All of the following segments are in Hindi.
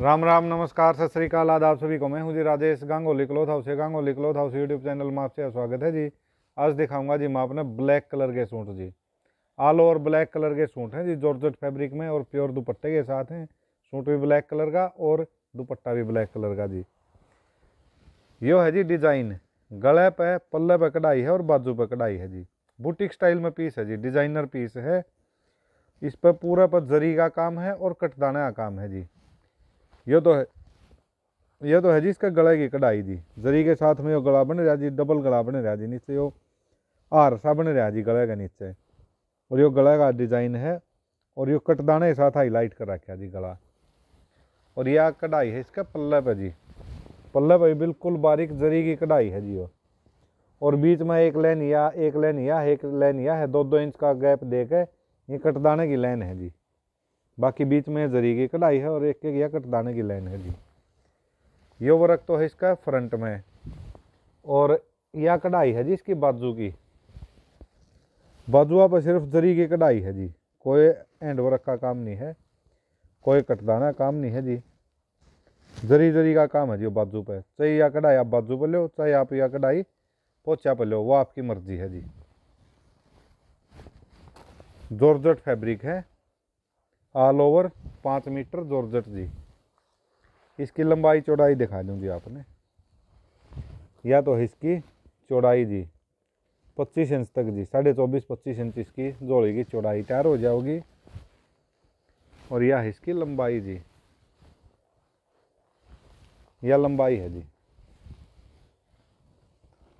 राम राम नमस्कार सत श्रीकाल आप सभी को मैं हूं जी राजेश गांगोली क्लोथ हाउस है Gangoli cloth house YouTube channel में आपसे स्वागत है जी आज दिखाऊंगा जी मैं आपने ब्लैक कलर के सूट जी ऑल ओवर ब्लैक कलर के सूट हैं जी जॉर्जट फैब्रिक में और प्योर दुपट्टे के साथ हैं सूट भी ब्लैक कलर का और दुपट्टा भी ब्लैक कलर का जी यो है जी डिजाइन गले पे पल्ले पे कढ़ाई है और बाजू पे कढ़ाई है जी बुटीक स्टाइल में पीस है जी डिजाइनर पीस है इस पर पूरा पर जरी का काम है और कटदाने का काम है जी ये तो है यह तो है जी इसका गले की कढ़ाई जी जरी के साथ में यो गला बन रहा जी डबल गला बन रहा जी नीचे यो हार सा बन रहा जी गले के नीचे और यो गले का डिजाइन है और यो कटदाने के साथ हाईलाइट कर रखा जी गला और यह कढ़ाई है इसका पल्ले है जी पल्ले पे बिल्कुल बारीक जरी की कढ़ाई है जी वो और बीच में एक लाइन या एक लाइन या एक लाइन या है दो दो इंच का गैप दे के ये कटदाने की लाइन है जी बाकी बीच में जरी की कढ़ाई है और एक एक या कटदाने की लाइन है जी यो वर्क तो है इसका फ्रंट में और यह कढ़ाई है जी इसकी बाजू की बाजुआ पर सिर्फ जरी की कढ़ाई है जी कोई एंड वर्क का काम नहीं है कोई कटदाना काम नहीं है जी जरी जरी का काम है जी बाजू पे चाहे या कढ़ाई आप बाजू पर लो चाहे आप या कढ़ाई पोचा पर लो वो आपकी मर्जी है जी जोरजट फैब्रिक है ऑल ओवर पाँच मीटर जोरजट जी इसकी लंबाई चौड़ाई दिखा दूंगी आपने या तो इसकी चौड़ाई जी पच्चीस इंच तक जी साढ़े चौबीस पच्चीस इंच इसकी जोड़ी की चौड़ाई तैयार हो जाओगी और यह इसकी लंबाई जी यह लंबाई है जी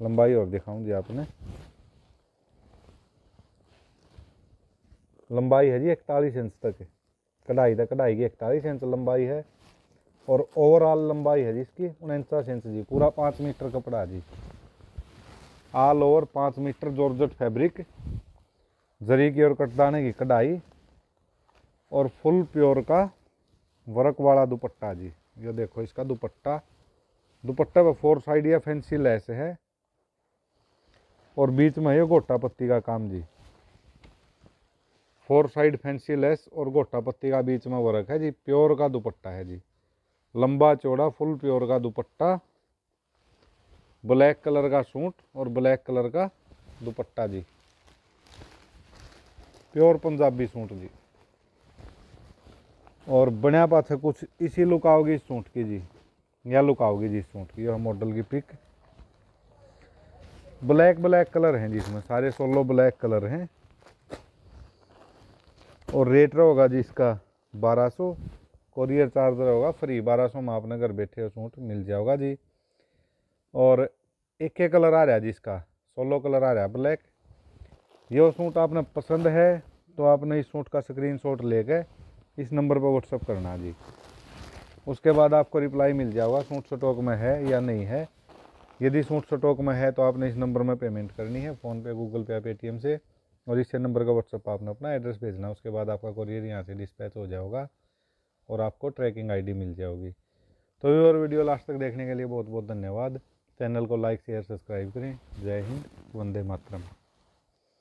लंबाई और दिखाऊं जी आपने लंबाई है जी इकतालीस इंच तक है कढ़ाई तो कढ़ाई की इकतालीस इंच लंबाई है और ओवरऑल लंबाई है जिसकी उनचास इंच जी पूरा पाँच मीटर कपड़ा जी ऑल ओवर पाँच मीटर जॉर्जट फैब्रिक जरी की और कटदाने की कढ़ाई और फुल प्योर का वर्क वाला दुपट्टा जी ये देखो इसका दुपट्टा दुपट्टा पर फोर साइड या फैंसी लैस है और बीच में ये गोटा पत्ती का काम जी फोर साइड फैंसी लेस और गोटा पत्ती का बीच में वर्क है जी प्योर का दुपट्टा है जी लंबा चौड़ा फुल प्योर का दुपट्टा ब्लैक कलर का सूट और ब्लैक कलर का दुपट्टा जी प्योर पंजाबी सूट जी और बनया पाथे कुछ इसी लुक आओगी इस सूट की जी या लुक आओगी जी इस सूट की और मॉडल की पिक ब्लैक ब्लैक कलर हैं जी इसमें सारे सोलो ब्लैक कलर हैं और रेट रहेगा जी इसका बारह सौ कोरियर चार्ज रहेगा फ्री बारह सौ में आपने घर बैठे सूट मिल जाएगा जी और एक एक कलर आ रहा है जी इसका सोलो कलर आ रहा है ब्लैक ये सूट आपने पसंद है तो आपने इस सूट का स्क्रीन शॉट कर इस नंबर पर व्हाट्सअप करना जी उसके बाद आपको रिप्लाई मिल जाएगा सूट स्टॉक में है या नहीं है यदि सूट स्टॉक में है तो आपने इस नंबर में पेमेंट करनी है फ़ोनपे गूगल पे पेटीएम से और इसी नंबर का व्हाट्सअप आपने अपना एड्रेस भेजना उसके बाद आपका कोरियर यहाँ से डिस्पैच हो जाएगा और आपको ट्रैकिंग आईडी मिल जाएगी तो और वीडियो लास्ट तक देखने के लिए बहुत बहुत धन्यवाद चैनल को लाइक शेयर सब्सक्राइब करें जय हिंद वंदे मातरम